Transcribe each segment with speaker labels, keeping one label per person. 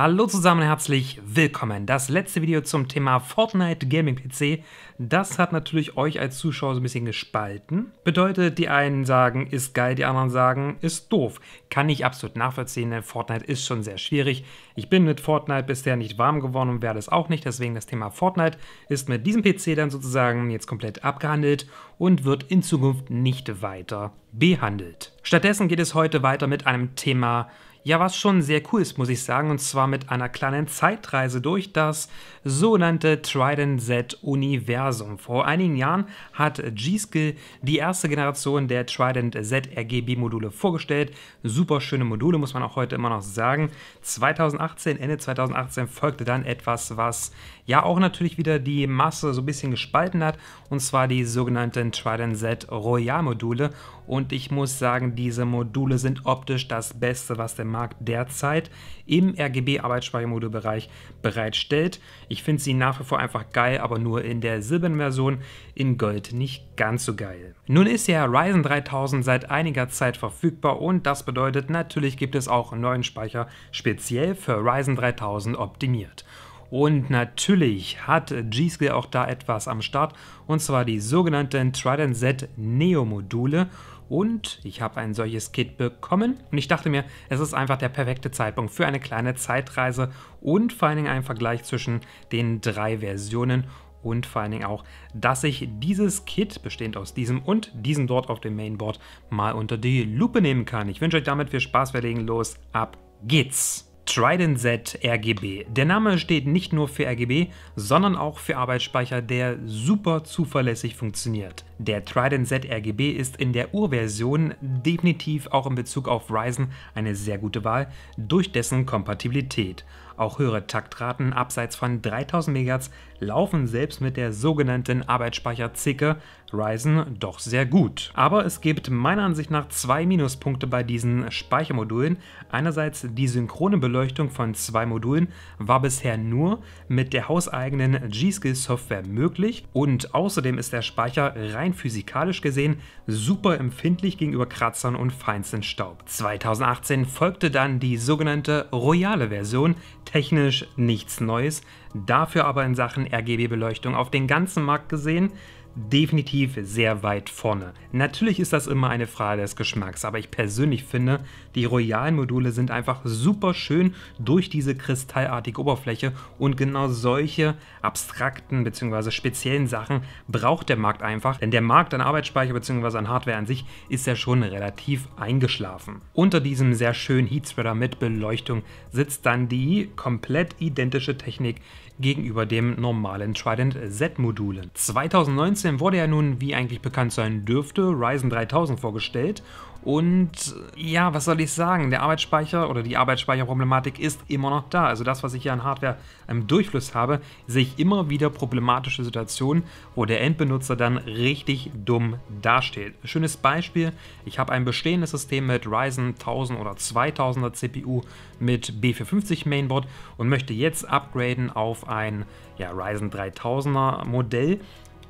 Speaker 1: Hallo zusammen, herzlich willkommen. Das letzte Video zum Thema Fortnite Gaming PC, das hat natürlich euch als Zuschauer so ein bisschen gespalten. Bedeutet, die einen sagen, ist geil, die anderen sagen, ist doof. Kann ich absolut nachvollziehen, denn Fortnite ist schon sehr schwierig. Ich bin mit Fortnite bisher nicht warm geworden und werde es auch nicht, deswegen das Thema Fortnite ist mit diesem PC dann sozusagen jetzt komplett abgehandelt und wird in Zukunft nicht weiter behandelt. Stattdessen geht es heute weiter mit einem Thema, Fortnite ja was schon sehr cool ist, muss ich sagen, und zwar mit einer kleinen Zeitreise durch das sogenannte Trident Z-Universum. Vor einigen Jahren hat G-Skill die erste Generation der Trident Z-RGB-Module vorgestellt. Super schöne Module, muss man auch heute immer noch sagen. 2018, Ende 2018 folgte dann etwas, was ja auch natürlich wieder die Masse so ein bisschen gespalten hat, und zwar die sogenannten Trident Z Royal Module. Und ich muss sagen, diese Module sind optisch das Beste, was der Markt derzeit im RGB-Arbeitsspeichermodulbereich bereitstellt. Ich finde sie nach wie vor einfach geil, aber nur in der silbernen Version, in Gold nicht ganz so geil. Nun ist ja Ryzen 3000 seit einiger Zeit verfügbar und das bedeutet natürlich gibt es auch neuen Speicher speziell für Ryzen 3000 optimiert. Und natürlich hat G-Skill auch da etwas am Start, und zwar die sogenannten Trident Z Neo Module. Und ich habe ein solches Kit bekommen und ich dachte mir, es ist einfach der perfekte Zeitpunkt für eine kleine Zeitreise und vor allen Dingen ein Vergleich zwischen den drei Versionen und vor allen Dingen auch, dass ich dieses Kit, bestehend aus diesem und diesem dort auf dem Mainboard, mal unter die Lupe nehmen kann. Ich wünsche euch damit viel Spaß, wir legen los, ab geht's! Trident Z RGB. Der Name steht nicht nur für RGB, sondern auch für Arbeitsspeicher, der super zuverlässig funktioniert. Der Trident Z RGB ist in der Urversion definitiv auch in Bezug auf Ryzen eine sehr gute Wahl, durch dessen Kompatibilität. Auch höhere Taktraten abseits von 3000 MHz laufen selbst mit der sogenannten Arbeitsspeicherzicke Ryzen doch sehr gut. Aber es gibt meiner Ansicht nach zwei Minuspunkte bei diesen Speichermodulen. Einerseits die synchrone Beleuchtung von zwei Modulen war bisher nur mit der hauseigenen G-Skill Software möglich und außerdem ist der Speicher rein rein physikalisch gesehen super empfindlich gegenüber Kratzern und feinsten Staub. 2018 folgte dann die sogenannte royale Version, technisch nichts Neues, dafür aber in Sachen RGB-Beleuchtung auf den ganzen Markt gesehen definitiv sehr weit vorne. Natürlich ist das immer eine Frage des Geschmacks, aber ich persönlich finde, die Royal-Module sind einfach super schön durch diese kristallartige Oberfläche und genau solche abstrakten bzw. speziellen Sachen braucht der Markt einfach, denn der Markt an Arbeitsspeicher bzw. an Hardware an sich ist ja schon relativ eingeschlafen. Unter diesem sehr schönen Heatspreader mit Beleuchtung sitzt dann die komplett identische Technik gegenüber dem normalen Trident Z-Modul. 2019 wurde ja nun, wie eigentlich bekannt sein dürfte, Ryzen 3000 vorgestellt und ja, was soll ich sagen? Der Arbeitsspeicher oder die Arbeitsspeicherproblematik ist immer noch da. Also das, was ich hier an Hardware im ähm, Durchfluss habe, sehe ich immer wieder problematische Situationen, wo der Endbenutzer dann richtig dumm dasteht. Schönes Beispiel, ich habe ein bestehendes System mit Ryzen 1000 oder 2000er CPU mit B450 Mainboard und möchte jetzt upgraden auf ein ja, Ryzen 3000er Modell.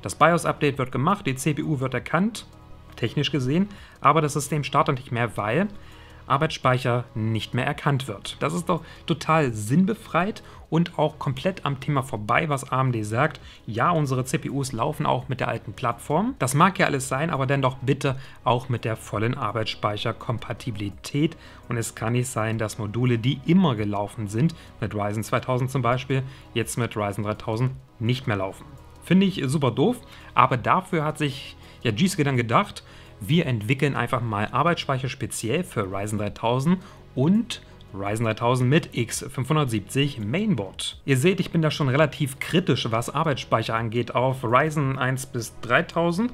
Speaker 1: Das BIOS-Update wird gemacht, die CPU wird erkannt technisch gesehen, aber das System startet nicht mehr, weil Arbeitsspeicher nicht mehr erkannt wird. Das ist doch total sinnbefreit und auch komplett am Thema vorbei, was AMD sagt. Ja, unsere CPUs laufen auch mit der alten Plattform. Das mag ja alles sein, aber dann doch bitte auch mit der vollen Arbeitsspeicherkompatibilität. Und es kann nicht sein, dass Module, die immer gelaufen sind, mit Ryzen 2000 zum Beispiel, jetzt mit Ryzen 3000 nicht mehr laufen. Finde ich super doof, aber dafür hat sich ja, G-Skill dann gedacht, wir entwickeln einfach mal Arbeitsspeicher speziell für Ryzen 3000 und Ryzen 3000 mit X570 Mainboard. Ihr seht, ich bin da schon relativ kritisch, was Arbeitsspeicher angeht, auf Ryzen 1 bis 3000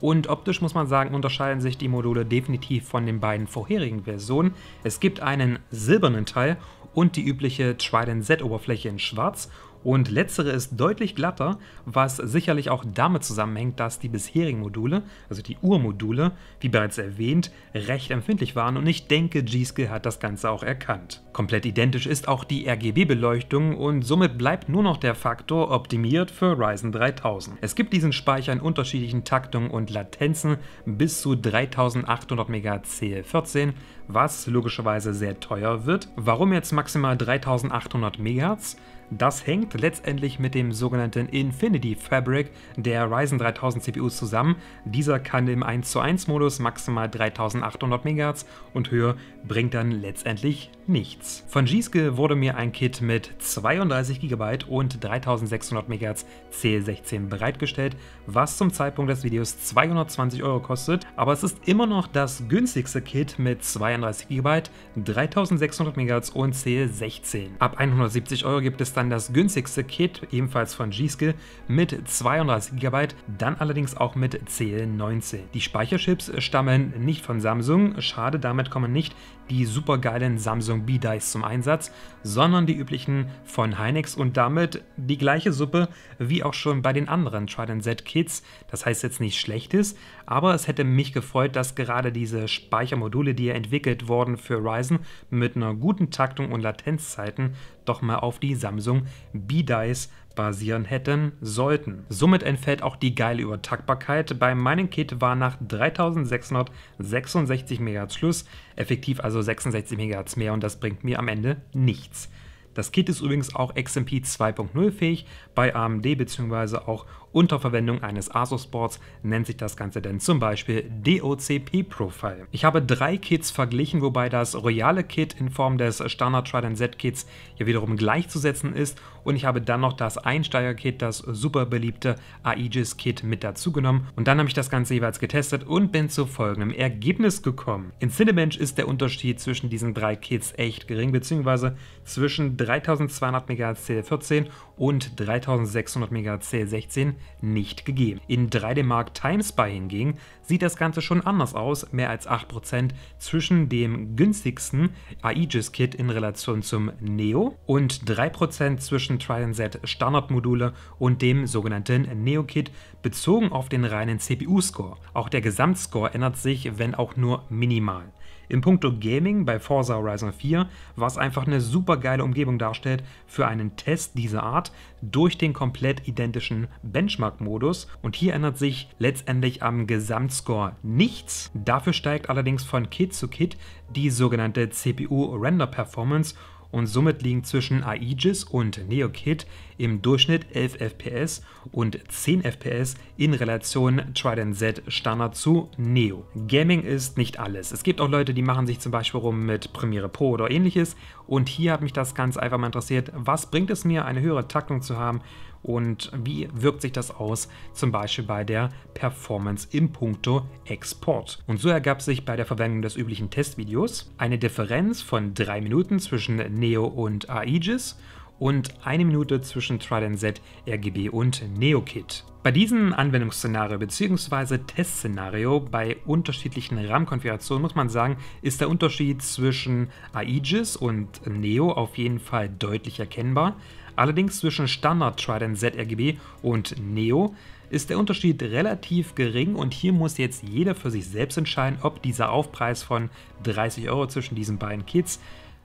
Speaker 1: und optisch muss man sagen, unterscheiden sich die Module definitiv von den beiden vorherigen Versionen. Es gibt einen silbernen Teil und die übliche Trident Z-Oberfläche in schwarz und letztere ist deutlich glatter, was sicherlich auch damit zusammenhängt, dass die bisherigen Module, also die Urmodule, wie bereits erwähnt, recht empfindlich waren und ich denke, G-Skill hat das Ganze auch erkannt. Komplett identisch ist auch die RGB-Beleuchtung und somit bleibt nur noch der Faktor optimiert für Ryzen 3000. Es gibt diesen Speicher in unterschiedlichen Taktungen und Latenzen bis zu 3800 MHz cl 14, was logischerweise sehr teuer wird. Warum jetzt maximal 3800 MHz? Das hängt letztendlich mit dem sogenannten Infinity Fabric der Ryzen 3000 CPUs zusammen. Dieser kann im 11 Modus maximal 3800 MHz und höher bringt dann letztendlich nichts. Von Giske wurde mir ein Kit mit 32 GB und 3600 MHz C16 bereitgestellt, was zum Zeitpunkt des Videos 220 Euro kostet, aber es ist immer noch das günstigste Kit mit 32 GB, 3600 MHz und C16. Ab 170 Euro gibt es dann dann das günstigste Kit, ebenfalls von G-Skill, mit 32 GB, dann allerdings auch mit CL19. Die Speicherchips stammen nicht von Samsung, schade, damit kommen nicht die supergeilen Samsung B-Dice zum Einsatz, sondern die üblichen von Hynix und damit die gleiche Suppe wie auch schon bei den anderen Trident-Z-Kits. Das heißt jetzt nichts Schlechtes, aber es hätte mich gefreut, dass gerade diese Speichermodule, die ja entwickelt wurden für Ryzen, mit einer guten Taktung und Latenzzeiten doch mal auf die Samsung B-Dice basieren hätten sollten. Somit entfällt auch die geile Übertragbarkeit. Bei meinem Kit war nach 3666 MHz Schluss, effektiv also 66 MHz mehr und das bringt mir am Ende nichts. Das Kit ist übrigens auch XMP 2.0 fähig bei AMD bzw. auch unter Verwendung eines ASUS-Boards nennt sich das Ganze denn zum Beispiel DOCP-Profile. Ich habe drei Kits verglichen, wobei das royale Kit in Form des Standard Trident Z-Kits ja wiederum gleichzusetzen ist und ich habe dann noch das Einsteiger-Kit, das super beliebte Aegis-Kit mit dazu genommen und dann habe ich das Ganze jeweils getestet und bin zu folgendem Ergebnis gekommen. In Cinebench ist der Unterschied zwischen diesen drei Kits echt gering, beziehungsweise zwischen 3200 MHz CL14 und 3600 MHz CL16 nicht gegeben. In 3D Mark Timespy hingegen sieht das Ganze schon anders aus, mehr als 8% zwischen dem günstigsten Aegis-Kit in Relation zum Neo und 3% zwischen Trident-Z Standardmodule und dem sogenannten Neo-Kit bezogen auf den reinen CPU-Score. Auch der Gesamtscore ändert sich, wenn auch nur minimal. Im puncto Gaming bei Forza Horizon 4, was einfach eine super geile Umgebung darstellt für einen Test dieser Art durch den komplett identischen Benchmark-Modus. Und hier ändert sich letztendlich am Gesamtscore nichts. Dafür steigt allerdings von Kit zu Kit die sogenannte CPU Render Performance und somit liegen zwischen Aegis und NeoKit im Durchschnitt 11 FPS und 10 FPS in Relation Trident Z Standard zu Neo. Gaming ist nicht alles. Es gibt auch Leute, die machen sich zum Beispiel rum mit Premiere Pro oder ähnliches und hier hat mich das ganz einfach mal interessiert, was bringt es mir, eine höhere Taktung zu haben und wie wirkt sich das aus, zum Beispiel bei der Performance im Punkto Export. Und so ergab sich bei der Verwendung des üblichen Testvideos eine Differenz von drei Minuten zwischen Neo und Aegis und eine Minute zwischen Trident Z, RGB und NeoKit. Bei diesem Anwendungsszenario bzw. Testszenario bei unterschiedlichen RAM-Konfigurationen muss man sagen, ist der Unterschied zwischen Aegis und Neo auf jeden Fall deutlich erkennbar. Allerdings zwischen Standard Trident ZRGB und Neo ist der Unterschied relativ gering und hier muss jetzt jeder für sich selbst entscheiden, ob dieser Aufpreis von 30 Euro zwischen diesen beiden Kits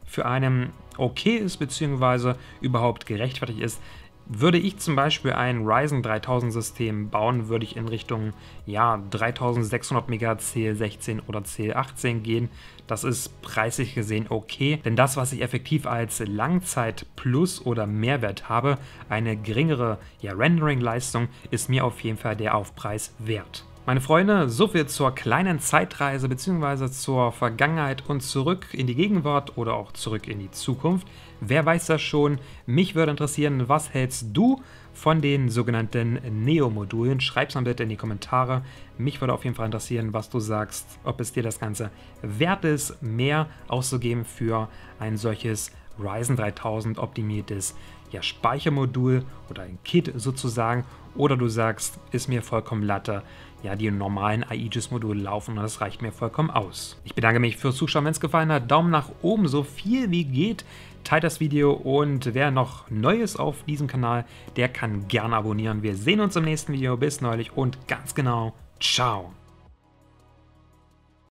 Speaker 1: für einen okay ist bzw. überhaupt gerechtfertigt ist, würde ich zum Beispiel ein Ryzen 3000 System bauen, würde ich in Richtung ja, 3600 MHz CL16 oder CL18 gehen. Das ist preislich gesehen okay, denn das, was ich effektiv als Langzeit-Plus oder Mehrwert habe, eine geringere ja, Rendering-Leistung, ist mir auf jeden Fall der Aufpreis wert. Meine Freunde, soviel zur kleinen Zeitreise bzw. zur Vergangenheit und zurück in die Gegenwart oder auch zurück in die Zukunft. Wer weiß das schon? Mich würde interessieren, was hältst du von den sogenannten Neo-Modulen? Schreib es mal bitte in die Kommentare. Mich würde auf jeden Fall interessieren, was du sagst, ob es dir das Ganze wert ist, mehr auszugeben für ein solches Ryzen 3000 optimiertes ja, Speichermodul oder ein Kit sozusagen. Oder du sagst, ist mir vollkommen Latte ja, die normalen Aegis-Module laufen und das reicht mir vollkommen aus. Ich bedanke mich fürs Zuschauen, wenn es gefallen hat. Daumen nach oben, so viel wie geht. Teilt das Video und wer noch Neues auf diesem Kanal, der kann gerne abonnieren. Wir sehen uns im nächsten Video. Bis neulich und ganz genau. Ciao.